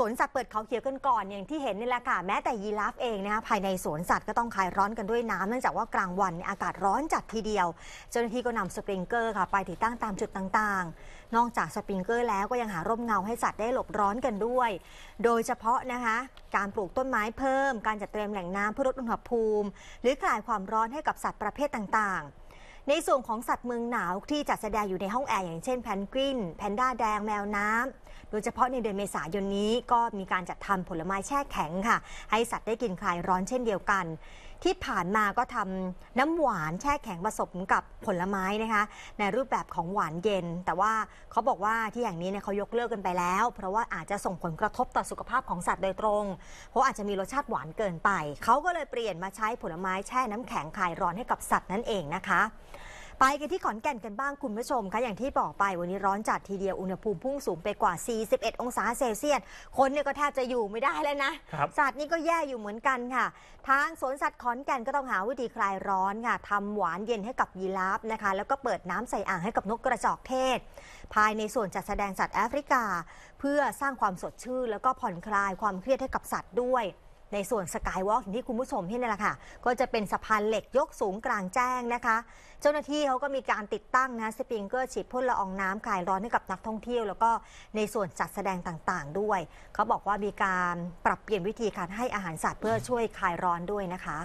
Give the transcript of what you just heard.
สวนสัตว์เปิดเขาเขียวกันก่อนอย่างที่เห็นนี่แหละค่ะแม้แต่ยีราฟเองนะคะภายในสวนสัตว์ก็ต้องคลายร้อนกันด้วยน้ำเนื่องจากว่ากลางวันอากาศร้อนจัดทีเดียวเจ้าหน้าที่ก็นำสปริงเกอร์ค่ะไปติดตั้งตามจุดต่างๆ นอกจากสปริงเกอร์แล้วก็ยังหาร่มเงาให้สัตว์ได้หลบร้อนกันด้วย โดยเฉพาะนะคะการปลูกต้นไม้เพิ่ม การจัดเตรียมแหล่งน้ำเพื่อลดอุณหภูมิ หรือคลายความร้อนให้กับสัตว์ประเภทต่างๆในส่วนของสัตว์เมืองหนาวที่จัดแสดงอยู่ในห้องแอร์อย่างเช่นแพนกวิน แพนด้าแดงแมวน้ำ โดยเฉพาะในเดือนเมษายนนี้ก็มีการจัดทำผลไม้แช่แข็งค่ะ ให้สัตว์ได้กินคลายร้อนเช่นเดียวกันที่ผ่านมาก็ทำน้ำหวานแช่แข็งผสมกับผลไม้นะคะ ในรูปแบบของหวานเย็น แต่ว่าเขาบอกว่าที่อย่างนี้เนี่ยเขายกเลิกกันไปแล้ว เพราะว่าอาจจะส่งผลกระทบต่อสุขภาพของสัตว์โดยตรง เพราะอาจจะมีรสชาติหวานเกินไป เขาก็เลยเปลี่ยนมาใช้ผลไม้ แช่น้ำแข็งคลายร้อนให้กับสัตว์นั่นเองนะคะไปกันที่ขอนแก่นกันบ้างคุณผู้ชมคะอย่างที่บอกไปวันนี้ร้อนจัดทีเดียวอุณหภูมิพุ่งสูงไปกว่า 41 องศาเซลเซียสคนเนี่ยก็แทบจะอยู่ไม่ได้แล้วนะ สัตว์นี่ก็แย่อยู่เหมือนกันค่ะ ทางสวนสัตว์ขอนแก่นก็ต้องหาวิธีคลายร้อนค่ะทำหวานเย็นให้กับยีราฟนะคะแล้วก็เปิดน้ำใส่อ่างให้กับนกกระจอกเทศ ภายในส่วนจัดแสดงสัตว์แอฟริกา เพื่อสร้างความสดชื่นแล้วก็ผ่อนคลายความเครียดให้กับสัตว์ด้วยในส่วนสกายวอล์กอย่างที่คุณผู้ชมเห็นนี่แหละค่ะ ก็จะเป็นสะพานเหล็กยกสูงกลางแจ้งนะคะ เจ้าหน้าที่เขาก็มีการติดตั้งนะสปริงเกอร์ฉีดพ่นละอองน้ำคลายร้อนให้กับนักท่องเที่ยว แล้วก็ในส่วนจัดแสดงต่างๆด้วย เขาบอกว่ามีการปรับเปลี่ยนวิธีการให้อาหารสัตว์เพื่อช่วยคลายร้อนด้วยนะคะ